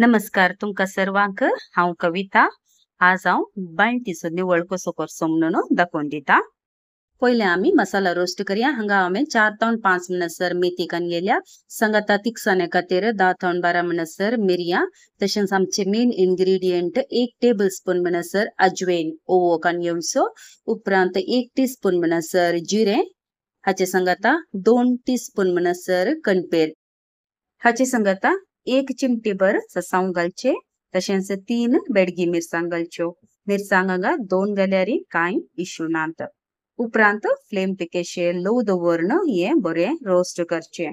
नमस्कार तुमका सर्वांक हांव कविता आज हांव बाळटीचो निवळ कसो करचो म्हणून दाखोवन दिता पयले आमी मसाला रोस्ट करया हांगा हांवें चार तोण पांच म्हणसर मेथी कन गेल्या संगा ता खातीर धा तोण बारा म्हणसर मिरयां तशेंच आमचे मेन इनग्रेडियंट एक टेबल स्पून म्हणसर अजवेन ओवो कन घेवचो उपरांत एक टी स्पून म्हणसर जिरे हाचे सांगाता दोन टी स्पून म्हणसर कणपेर हाचे सांगता एक भर ससांव घालचे तशेंच तीन बेडगी मिरसांग घालच्यो मिरसांग हांगा दोन जाल्यारी कांय इश्यू नात उपरांत फ्लेम पिकेशेर लो दवरन ये बरे रोस्ट करचें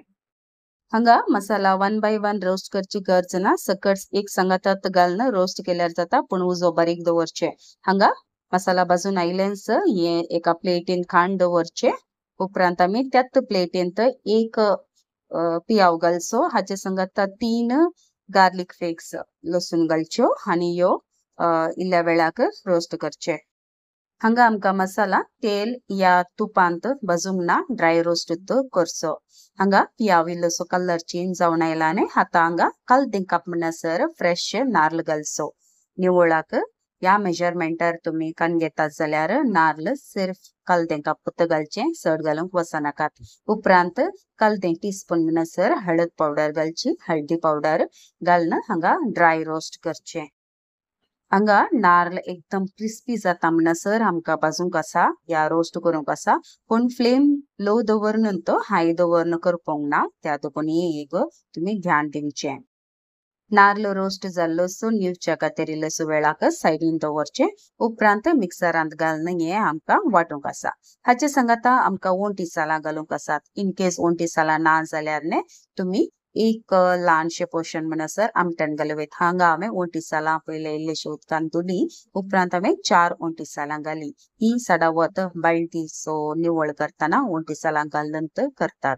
हांगा मसाला वन बाय वन रोस्ट करची गरज ना सकट एक सांगातात घालून रोस्ट केल्यार जाता पूण उजो बारीक दवरचे हांगा मसाला भाजून आयलेंस हे एका प्लेटीन खाण दवरचे उपरांत आमी त्याच प्लेटींत एक पियाव घालचो हाचे संगत तीन गार्लिक फ्लेक्स लसून घालच्यो आनी ह्यो इल्ल्या वेळाक रोस्ट करचे हांगा आमकां मसाला तेल या तुपांत भाजूंक ना ड्राय रोस्ट करचो हांगा पियाव इल्लोसो कलर चेंज जावन आयला आनी आतां हांगा काल तें कापणासर फ्रेश नाल्ल घालचो निवळाक या मेजरमेंटार तुम्ही कान घेतात जाल्यार नार्ल सिर्फ काल तेंकां पुत घालचे सड घालूंक वचनाकात उपरांत काल तें टीस्पून नसर हळद पावडर घालची हळदी पावडर घालून हांगा ड्राय रोस्ट करचे हांगा नार्ल एकदम क्रिस्पी जाता म्हणसर आमका बाजूक आसा या रोस्ट करूंक आसा पूण फ्लेम लो दवरन तो हाय दवरन करपोंक ना त्या दोगुनी एक तुमी ध्यान दिवचें नारलो रोस्ट झास निवच्या कात इलसो वेळाच साइड दवरचे उपरांत मिक्सरात घालणे हे आमक वाटूक असा हा सांगता आमक ओंटी साला घालूक असा इन ओंटी साला ना तुम्ही एक लहानशे पोशन म्हणासर आमटण घालवेत हांगा हवे ओंटी साला पहिले इलेश दुनी उपरांत उपरात चार ओंटी साला घाली ही साडा वत बाळटी निवळ करतांना ओंटी साला घाल नंतर करतात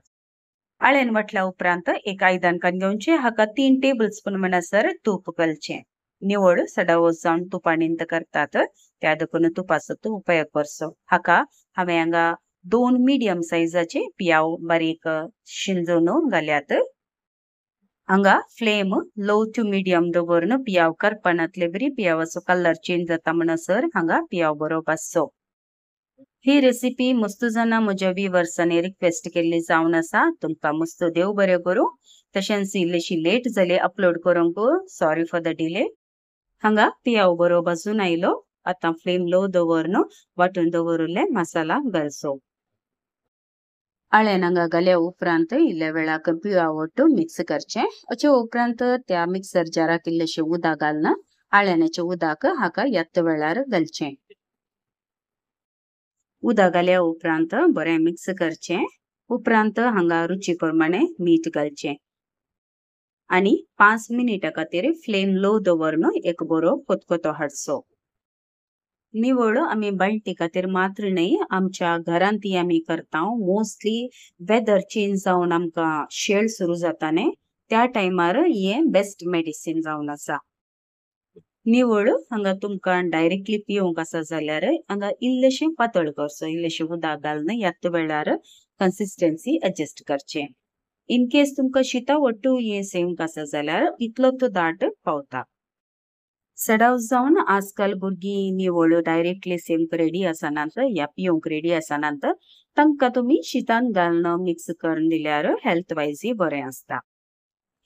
આળેન વટલા उपरांत एक આયદાન કણ્યોંચે हाका तीन टेबल स्पून म्हणसर तूप घालचे निवड सडावो जावन तुपानिंत करतात त्या देखून तुपाचो तूं उपयोग करचो हाका हांवें हांगा दोन मिडियम सायजाचे पियाव बारीक शिंजून घाल्यात हांगा फ्लेम लो टू मिडियम दवरून पियाव करपानातले बरी पियावाचो कलर चेंज जाता म्हणसर हांगा पियाव बरो भाजचो ही रेसिपी मुस्तुजाना मुजवी वर्सने रिक्वेस्ट केल्ली जावन आसा तुमकां मस्त देव बरें करूं तशेंच इल्लीशी लेट जाली अपलोड करूंक सॉरी फॉर द डिले हांगा पियाव बरो भाजून आयलो आतां फ्लेम लो दवर न्हू वांटून दवरुल्ले मसाला घालचो ಹಳೆನಂಗ ಗಲೆ ಉಪ್ರಾಂತ ಇಲ್ಲೇ ವೇಳಾಕ ಬೀಳ मिक्स करचें ಕರ್ಚೆ उपरांत त्या मिक्सर ಮಿಕ್ಸರ್ ಜಾರಾಕ್ ಇಲ್ಲಶೆ घालना ಹಳೆನೆಚೆ ಉದಾಕ हाका ಎತ್ತ वेळार घालचें घाल्या उपरांत बरें मिक्स करचें उपरांत हांगा रुची प्रमाणे मीठ घालचे आनी पांच मिनिटा खातीर फ्लेम लो दवरून एक बरो कोतकोतो हाडचो निवळ आमी बाल्टी खातीर मात्र न्हय आमच्या घरांत ती आमी करता मोस्टली वेदर चेंज जावन आमकां शेळ सुरू जाता न्ही त्या टायमार हे बेस्ट मेडिसीन जावन आसा निवळ ನಿವ್ವಳು तुमकां डायरेक्टली ಡೈರೆಕ್ಟ್ಲಿ आसा जाल्यार हांगा ಹಂಗ पातळ करचो ಕರ್ಸೋ ಇಲ್ಲಶೆ ಉದಾಗಾಲ್ನ ಎತ್ತ वेळार ಕನ್ಸಿಸ್ಟೆನ್ಸಿ ಅಡ್ಜಸ್ಟ್ करचे इन केस तुमका शिता वट्टू हे सेम आसा जाल्यार इतलो तो दाट पावता सडाव जावन आजकाल भुरगीं निवळ डायरेक्टली सेम रेडी आसनात या पियोंक रेडी आसनात तांकां तुमी शितान घालन मिक्स करून दिल्यार हेल्थ वायज बरें आसता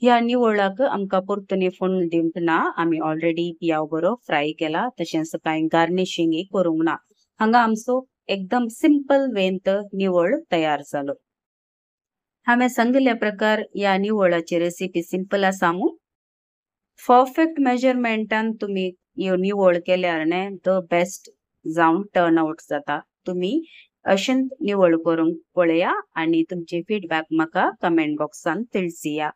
या निवळाक आमकां परतून फोन दिवंक ना आमी ऑलरेडी पियाव बरो फ्राय केला तशेंच कांय गार्निशिंग करूंक ना हांगा आमचो एकदम सिंपल वेंत निवळ तयार जालो हांवें सांगिल्ल्या प्रकार या निवळाची रेसिपी सिंपल आसा मू परफेक्ट मेजरमेंटान तुमी ह्यो निवळ केल्यार द बेस्ट जावन टर्न आउट जाता तुमी अशें निवळ करूंक पळया आनी तुमचे फिडबॅक म्हाका कमेंट बॉक्सान तिळसिया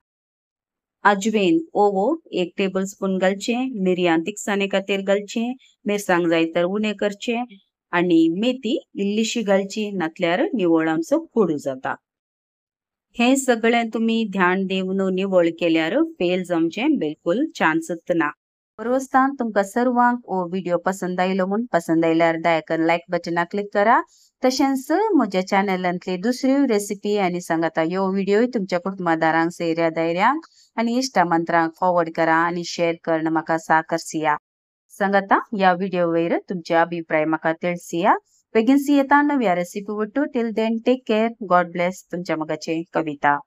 अजवेन ओवो एक टेबल स्पून घालचें साने कातेर खातीर गलचे मिरसांग जाय तर उने करचे आणि मेथी इल्लीशी घालची नातल्यार निवळ आमचं कुडू जाता हे सगळे तुम्ही ध्यान देऊन निवळ केल्यार फेल जमचे बिलकुल चान्सच ना પૂર્વસ્થાન तुमका सर्वांक हो व्हिडिओ पसंद आयलो म्हूण पसंद आयल्यार दायकन लायक बटना क्लिक करा तशेंच म्हज्या चॅनलांतली दुसऱ्यो रेसिपी आनी सांगाता ह्यो व्हिडिओय तुमच्या कुटुंबदारांक सयऱ्या धैर्यांक आनी इश्टामंत्रांक फॉवर्ड करा आनी शेअर करण म्हाका साकरसिया सांगता ह्या व्हिडिओ वयर तुमचे अभिप्राय म्हाका तिळसिया बेगीनसी येता नव्या रेसिपी वटू till then take care God bless तुमच्या मगाचे कविता